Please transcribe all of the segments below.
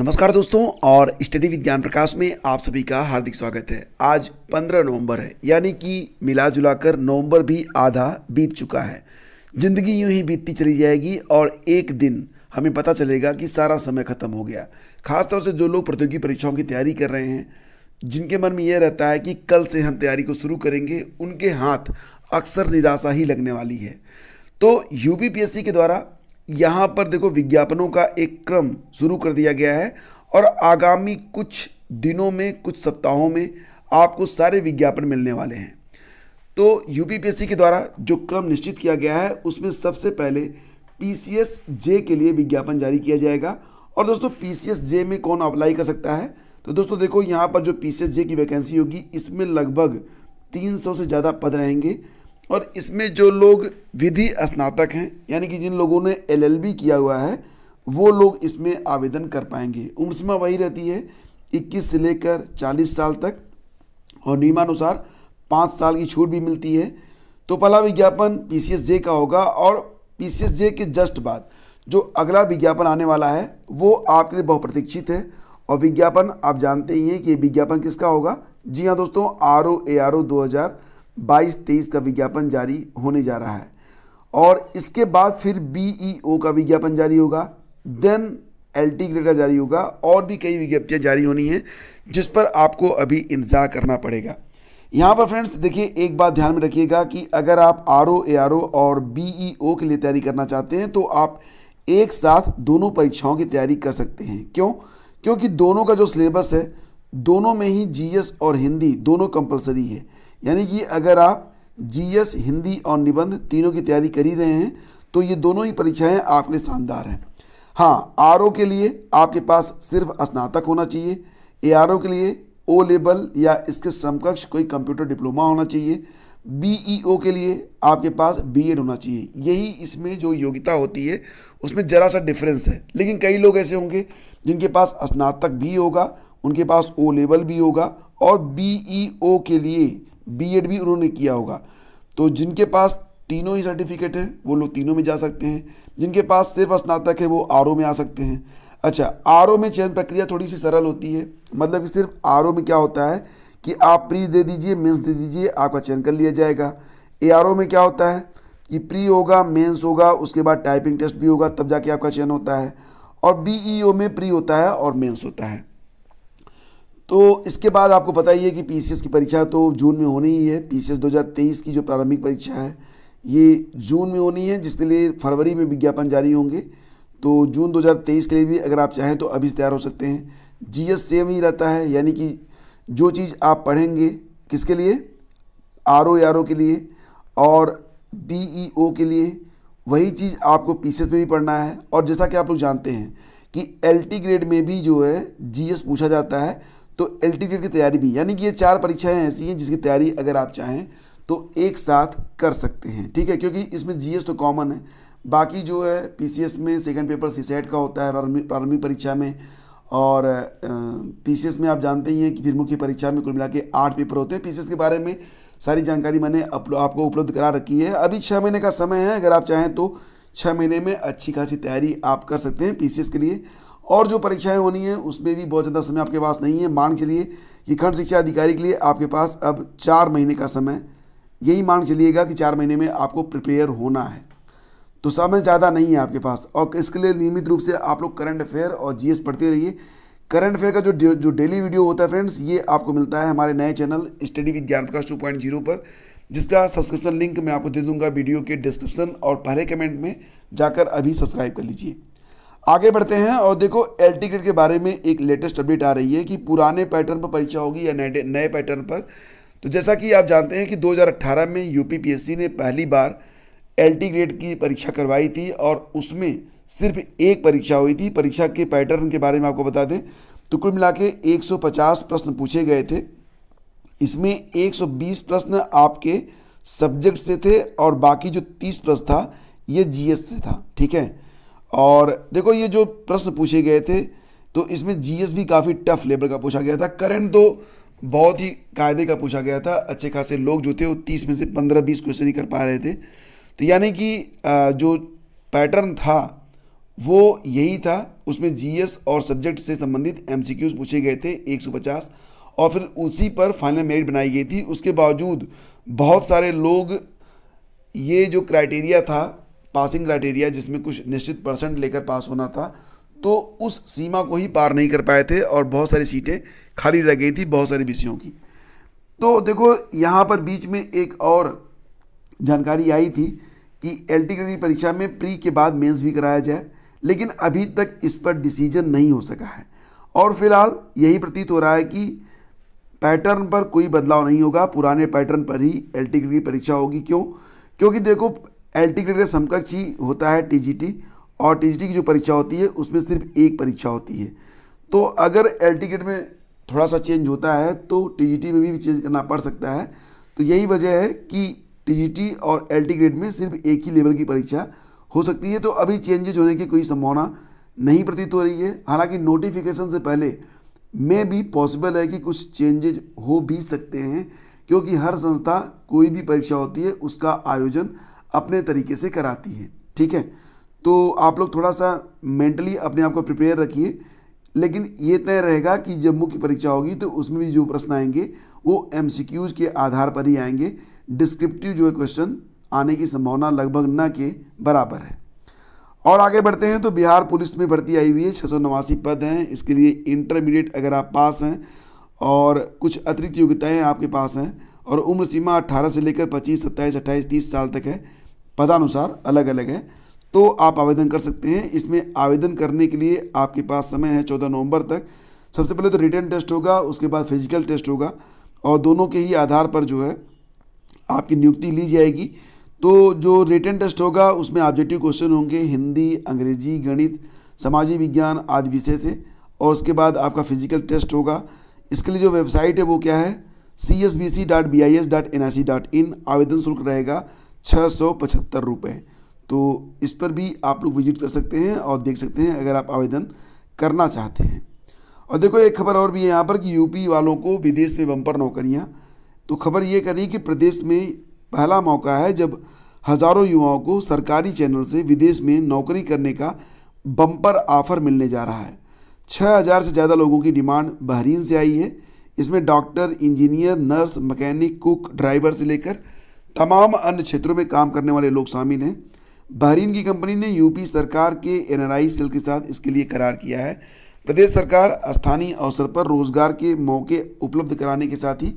नमस्कार दोस्तों और स्टडी विज्ञान प्रकाश में आप सभी का हार्दिक स्वागत है आज 15 नवंबर है यानी कि मिला जुला कर नवम्बर भी आधा बीत चुका है ज़िंदगी यूं ही बीतती चली जाएगी और एक दिन हमें पता चलेगा कि सारा समय ख़त्म हो गया खासतौर से जो लोग प्रतियोगी परीक्षाओं की तैयारी कर रहे हैं जिनके मन में यह रहता है कि कल से हम तैयारी को शुरू करेंगे उनके हाथ अक्सर निराशा ही लगने वाली है तो यू के द्वारा यहाँ पर देखो विज्ञापनों का एक क्रम शुरू कर दिया गया है और आगामी कुछ दिनों में कुछ सप्ताहों में आपको सारे विज्ञापन मिलने वाले हैं तो यूपीपीएससी के द्वारा जो क्रम निश्चित किया गया है उसमें सबसे पहले पीसीएस जे के लिए विज्ञापन जारी किया जाएगा और दोस्तों पीसीएस जे में कौन अप्लाई कर सकता है तो दोस्तों देखो यहाँ पर जो पीसीएस जे की वैकेंसी होगी इसमें लगभग 300 से ज़्यादा पद रहेंगे और इसमें जो लोग विधि स्नातक हैं यानी कि जिन लोगों ने एलएलबी किया हुआ है वो लोग इसमें आवेदन कर पाएंगे उम्र सीमा वही रहती है 21 से लेकर 40 साल तक और नियमानुसार पाँच साल की छूट भी मिलती है तो पहला विज्ञापन पी सी का होगा और पी सी के जस्ट बाद जो अगला विज्ञापन आने वाला है वो आपके लिए बहुप्रतीक्षित है और विज्ञापन आप जानते ही हैं कि विज्ञापन किसका होगा जी हाँ दोस्तों R O A R O दो हज़ार बाईस तेईस का विज्ञापन जारी होने जा रहा है और इसके बाद फिर बी e का विज्ञापन जारी होगा देन एल टी ग्रेड का जारी होगा और भी कई विज्ञप्तियाँ जारी होनी हैं जिस पर आपको अभी इंतज़ार करना पड़ेगा यहाँ पर फ्रेंड्स देखिए एक बात ध्यान में रखिएगा कि अगर आप R O A R O और बी ई ओ के लिए तैयारी करना चाहते हैं तो आप एक साथ दोनों परीक्षाओं की तैयारी कर सकते हैं क्यों क्योंकि दोनों का जो सिलेबस है दोनों में ही जी और हिंदी दोनों कंपलसरी है यानी कि अगर आप जीएस हिंदी और निबंध तीनों की तैयारी कर ही रहे हैं तो ये दोनों ही परीक्षाएं आपके लिए शानदार हैं हाँ आर के लिए आपके पास सिर्फ स्नातक होना चाहिए ए के लिए ओ लेबल या इसके समकक्ष कोई कंप्यूटर डिप्लोमा होना चाहिए बीईओ के लिए आपके पास बीएड होना चाहिए यही इसमें जो योग्यता होती है उसमें ज़रा सा डिफरेंस है लेकिन कई लोग ऐसे होंगे जिनके पास स्नातक भी होगा उनके पास ओ लेवल भी होगा और बीईओ के लिए बीएड भी उन्होंने किया होगा तो जिनके पास तीनों ही सर्टिफिकेट हैं वो लोग तीनों में जा सकते हैं जिनके पास सिर्फ स्नातक है वो आर में आ सकते हैं अच्छा आर में चयन प्रक्रिया थोड़ी सी सरल होती है मतलब कि सिर्फ आर में क्या होता है कि आप प्री दे दीजिए मेंस दे दीजिए आपका चयन कर लिया जाएगा ए में क्या होता है कि प्री होगा मेंस होगा उसके बाद टाइपिंग टेस्ट भी होगा तब जाके आपका चयन होता है और बी e में प्री होता है और मेंस होता है तो इसके बाद आपको पता ही है कि पी की परीक्षा तो जून में होनी ही है पी सी 2023 की जो प्रारंभिक परीक्षा है ये जून में होनी है जिसके लिए फरवरी में विज्ञापन जारी होंगे तो जून 2023 के लिए भी अगर आप चाहें तो अभी तैयार हो सकते हैं जीएस सेम ही रहता है यानी कि जो चीज़ आप पढ़ेंगे किसके लिए आर ओ आर ओ के लिए और बी ई ओ के लिए वही चीज़ आपको पीसेस में भी पढ़ना है और जैसा कि आप लोग जानते हैं कि एल टी ग्रेड में भी जो है जी एस पूछा जाता है तो एल की तैयारी भी यानी कि ये चार परीक्षाएं ऐसी हैं जिसकी तैयारी अगर आप चाहें तो एक साथ कर सकते हैं ठीक है क्योंकि इसमें जी तो कॉमन है बाकी जो है पी में सेकेंड पेपर सीसेट का होता है प्रारंभिक परीक्षा में और पी में आप जानते ही हैं कि फिर मुख्य परीक्षा में कुल मिला के आठ पेपर होते हैं पी के बारे में सारी जानकारी मैंने आपको उपलब्ध करा रखी है अभी छः महीने का समय है अगर आप चाहें तो छः महीने में अच्छी खासी तैयारी आप कर सकते हैं पी के लिए और जो परीक्षाएं होनी है उसमें भी बहुत ज़्यादा समय आपके पास नहीं है मान चलिए कि खंड शिक्षा अधिकारी के लिए आपके पास अब चार महीने का समय यही मान चलिएगा कि चार महीने में आपको प्रिपेयर होना है तो समय ज़्यादा नहीं है आपके पास और इसके लिए नियमित रूप से आप लोग करंट अफेयर और जीएस पढ़ते रहिए करंट अफेयर का जो जो डेली वीडियो होता है फ्रेंड्स ये आपको मिलता है हमारे नए चैनल स्टडी विद ज्ञान प्रकाश टू पॉइंट जीरो पर जिसका सब्सक्रिप्शन लिंक मैं आपको दे दूंगा वीडियो के डिस्क्रिप्शन और पहले कमेंट में जाकर अभी सब्सक्राइब कर लीजिए आगे बढ़ते हैं और देखो एल टी के बारे में एक लेटेस्ट अपडेट आ रही है कि पुराने पैटर्न पर परीक्षा होगी या नए नए पैटर्न पर तो जैसा कि आप जानते हैं कि 2018 में यूपीपीएससी ने पहली बार एल टी ग्रेड की परीक्षा करवाई थी और उसमें सिर्फ एक परीक्षा हुई थी परीक्षा के पैटर्न के बारे में आपको बता दें तो कुल मिला के एक प्रश्न पूछे गए थे इसमें 120 प्रश्न आपके सब्जेक्ट से थे और बाकी जो 30 प्रश्न था ये जीएस से था ठीक है और देखो ये जो प्रश्न पूछे गए थे तो इसमें जीएस भी काफ़ी टफ लेबर का पूछा गया था करंट तो बहुत ही कायदे का पूछा गया था अच्छे खासे लोग जो थे वो तीस में से पंद्रह बीस क्वेश्चन ही कर पा रहे थे तो यानी कि जो पैटर्न था वो यही था उसमें जीएस और सब्जेक्ट से संबंधित एमसीक्यूज पूछे गए थे 150 और फिर उसी पर फाइनल मेरिट बनाई गई थी उसके बावजूद बहुत सारे लोग ये जो क्राइटेरिया था पासिंग क्राइटेरिया जिसमें कुछ निश्चित परसेंट लेकर पास होना था तो उस सीमा को ही पार नहीं कर पाए थे और बहुत सारी सीटें खाली रह गई थी बहुत सारी विषयों की तो देखो यहाँ पर बीच में एक और जानकारी आई थी कि एल की परीक्षा में प्री के बाद मेंस भी कराया जाए लेकिन अभी तक इस पर डिसीजन नहीं हो सका है और फिलहाल यही प्रतीत हो रहा है कि पैटर्न पर कोई बदलाव नहीं होगा पुराने पैटर्न पर ही एल की परीक्षा होगी क्यों क्योंकि देखो एल टी ग्रेड का समकक्ष ही होता है टी जी टी और टी जी टी की जो परीक्षा होती है उसमें सिर्फ एक परीक्षा होती है तो अगर एल टी ग्रेड में थोड़ा सा चेंज होता है तो टी जी टी में भी चेंज करना पड़ सकता है तो यही वजह है कि टी जी टी और एल टी ग्रेड में सिर्फ एक ही लेवल की परीक्षा हो सकती है तो अभी चेंजेज होने की कोई संभावना नहीं प्रतीत हो रही है हालांकि नोटिफिकेशन से पहले में भी पॉसिबल है कि कुछ चेंजेज हो भी सकते हैं क्योंकि हर संस्था कोई भी परीक्षा होती है उसका आयोजन अपने तरीके से कराती है ठीक है तो आप लोग थोड़ा सा मेंटली अपने आप को प्रिपेयर रखिए लेकिन ये तय रहेगा कि जब मुख्य परीक्षा होगी तो उसमें भी जो प्रश्न आएंगे वो एम के आधार पर ही आएंगे डिस्क्रिप्टिव जो है क्वेश्चन आने की संभावना लगभग न के बराबर है और आगे बढ़ते हैं तो बिहार पुलिस में भर्ती आई हुई है छः पद हैं इसके लिए इंटरमीडिएट अगर आप पास हैं और कुछ अतिरिक्त योग्यताएँ आपके पास हैं और उम्र सीमा 18 से लेकर 25, 27, 28, 30 साल तक है पदानुसार अलग अलग है तो आप आवेदन कर सकते हैं इसमें आवेदन करने के लिए आपके पास समय है चौदह नवंबर तक सबसे पहले तो रिटर्न टेस्ट होगा उसके बाद फिजिकल टेस्ट होगा और दोनों के ही आधार पर जो है आपकी नियुक्ति ली जाएगी तो जो रिटर्न टेस्ट होगा उसमें ऑब्जेक्टिव क्वेश्चन होंगे हिंदी अंग्रेजी गणित समाजी विज्ञान आदि विषय से और उसके बाद आपका फिजिकल टेस्ट होगा इसके लिए जो वेबसाइट है वो क्या है C S B C dot B I S dot N I C dot in आवेदन शुल्क रहेगा छः सौ पचहत्तर रुपये तो इस पर भी आप लोग विजिट कर सकते हैं और देख सकते हैं अगर आप आवेदन करना चाहते हैं और देखो एक खबर और भी है यहाँ पर कि यूपी वालों को विदेश में बम्पर नौकरियाँ तो खबर ये करी कि प्रदेश में पहला मौका है जब हज़ारों युवाओं को सरकारी चैनल से विदेश में नौकरी करने का बम्पर ऑफर मिलने जा रहा है छः हज़ार से ज़्यादा लोगों की डिमांड बहरीन से आई है इसमें doctor engineer nurse mechanic cook driver से लेकर तमाम अन्य क्षेत्रों में काम करने वाले लोग शामिल हैं बहरीन की कंपनी ने यूपी सरकार के एनआरआई सेल के साथ इसके लिए करार किया है प्रदेश सरकार स्थानीय अवसर पर रोजगार के मौके उपलब्ध कराने के साथ ही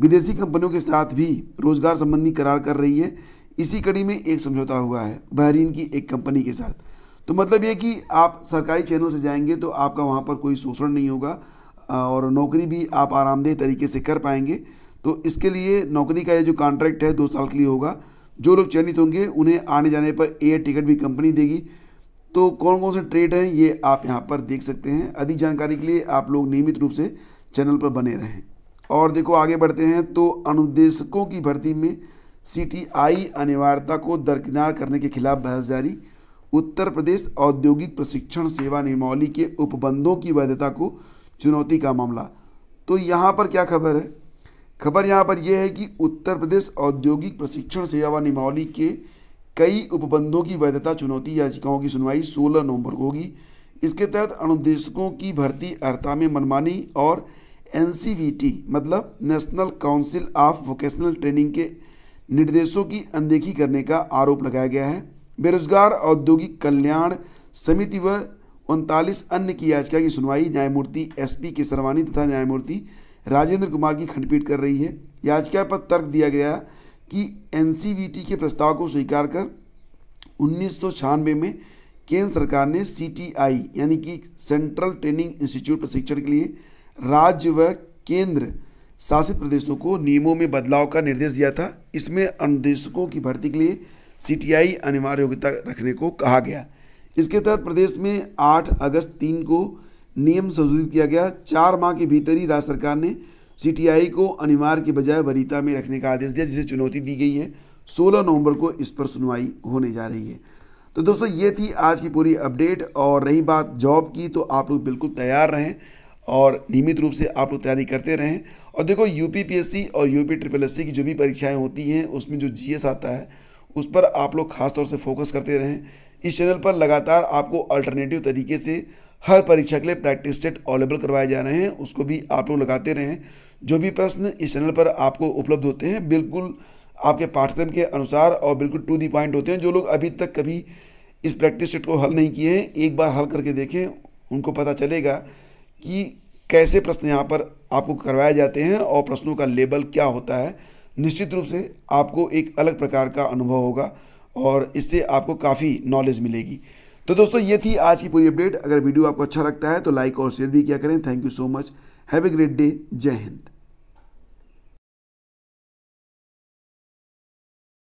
विदेशी कंपनियों के साथ भी रोजगार संबंधी करार कर रही है इसी कड़ी में एक समझौता हुआ है बहरीन की एक कंपनी के साथ तो मतलब ये कि आप सरकारी चैनल से जाएंगे तो आपका वहाँ पर कोई शोषण नहीं होगा और नौकरी भी आप आरामदेह तरीके से कर पाएंगे तो इसके लिए नौकरी का ये जो कॉन्ट्रैक्ट है दो साल के लिए होगा जो लोग चयनित होंगे उन्हें आने जाने पर एयर टिकट भी कंपनी देगी तो कौन कौन से ट्रेड हैं ये आप यहाँ पर देख सकते हैं अधिक जानकारी के लिए आप लोग नियमित रूप से चैनल पर बने रहें और देखो आगे बढ़ते हैं तो अनुदेशकों की भर्ती में सीटीआई अनिवार्यता को दरकिनार करने के खिलाफ बहस जारी उत्तर प्रदेश औद्योगिक प्रशिक्षण सेवा नियमावली के उपबंधों की वैधता को चुनौती का मामला तो यहाँ पर क्या खबर है खबर यहाँ पर यह है कि उत्तर प्रदेश औद्योगिक प्रशिक्षण सेवा नियमावली के कई उपबंधों की वैधता चुनौती याचिकाओं की सुनवाई 16 नवंबर को होगी इसके तहत अनुदेशकों की भर्ती अर्था में मनमानी और एन मतलब National Council of Vocational Training के निर्देशों की अनदेखी करने का आरोप लगाया गया है बेरोजगार औद्योगिक कल्याण समिति व उनतालीस अन्य की याचिका की सुनवाई न्यायमूर्ति एसपी पी केसरवानी तथा न्यायमूर्ति राजेंद्र कुमार की खंडपीठ कर रही है याचिका पर तर्क दिया गया कि एन के प्रस्ताव को स्वीकार कर उन्नीस में केंद्र सरकार ने सी यानी कि सेंट्रल ट्रेनिंग इंस्टीट्यूट प्रशिक्षण के लिए राज्य व केंद्र शासित प्रदेशों को नियमों में बदलाव का निर्देश दिया था इसमें अनुदेशकों की भर्ती के लिए सी अनिवार्य योग्यता रखने को कहा गया इसके तहत प्रदेश में 8 अगस्त तीन को नियम संशोधित किया गया चार माह के भीतर ही राज्य सरकार ने सीटीआई को अनिवार्य के बजाय वरीता में रखने का आदेश दिया जिसे चुनौती दी गई है 16 नवंबर को इस पर सुनवाई होने जा रही है तो दोस्तों ये थी आज की पूरी अपडेट और रही बात जॉब की तो आप लोग बिल्कुल तैयार रहें और नियमित रूप से आप लोग तैयारी करते रहें और देखो यू और यू पी की जो भी परीक्षाएँ होती हैं उसमें जो जी आता है उस पर आप लोग खासतौर से फोकस करते रहें इस चैनल पर लगातार आपको अल्टरनेटिव तरीके से हर परीक्षा के लिए प्रैक्टिस टेट अवेलेबल करवाए जा रहे हैं उसको भी आप लोग लगाते रहें जो भी प्रश्न इस चैनल पर आपको उपलब्ध होते हैं बिल्कुल आपके पाठ्यक्रम के अनुसार और बिल्कुल टू दी पॉइंट होते हैं जो लोग अभी तक कभी इस प्रैक्टिस सेट को हल नहीं किए हैं एक बार हल करके देखें उनको पता चलेगा कि कैसे प्रश्न यहाँ पर आपको करवाए जाते हैं और प्रश्नों का लेबल क्या होता है निश्चित रूप से आपको एक अलग प्रकार का अनुभव होगा और इससे आपको काफ़ी नॉलेज मिलेगी तो दोस्तों ये थी आज की पूरी अपडेट अगर वीडियो आपको अच्छा लगता है तो लाइक और शेयर भी किया करें thank you so much have a great day जय हिंद